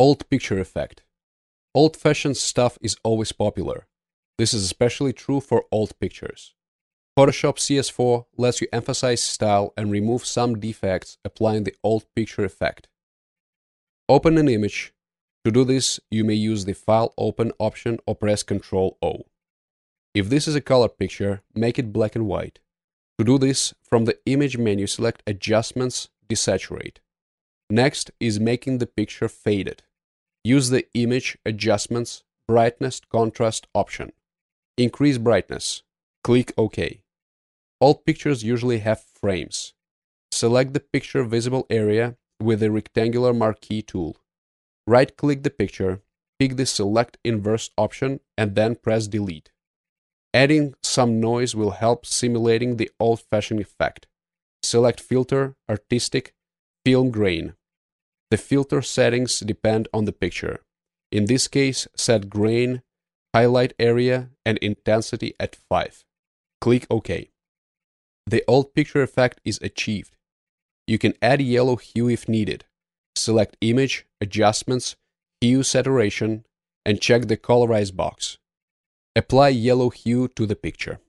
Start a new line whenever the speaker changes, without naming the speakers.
Old picture effect. Old fashioned stuff is always popular. This is especially true for old pictures. Photoshop CS4 lets you emphasize style and remove some defects applying the old picture effect. Open an image. To do this, you may use the File Open option or press Ctrl O. If this is a color picture, make it black and white. To do this, from the Image menu select Adjustments, Desaturate. Next is making the picture faded use the Image Adjustments Brightness Contrast option. Increase brightness. Click OK. All pictures usually have frames. Select the picture visible area with the rectangular marquee tool. Right-click the picture, pick the Select Inverse option, and then press Delete. Adding some noise will help simulating the old-fashioned effect. Select Filter, Artistic, Film Grain. The filter settings depend on the picture. In this case, set grain, highlight area, and intensity at 5. Click OK. The old picture effect is achieved. You can add yellow hue if needed. Select Image, Adjustments, Hue Saturation, and check the Colorize box. Apply yellow hue to the picture.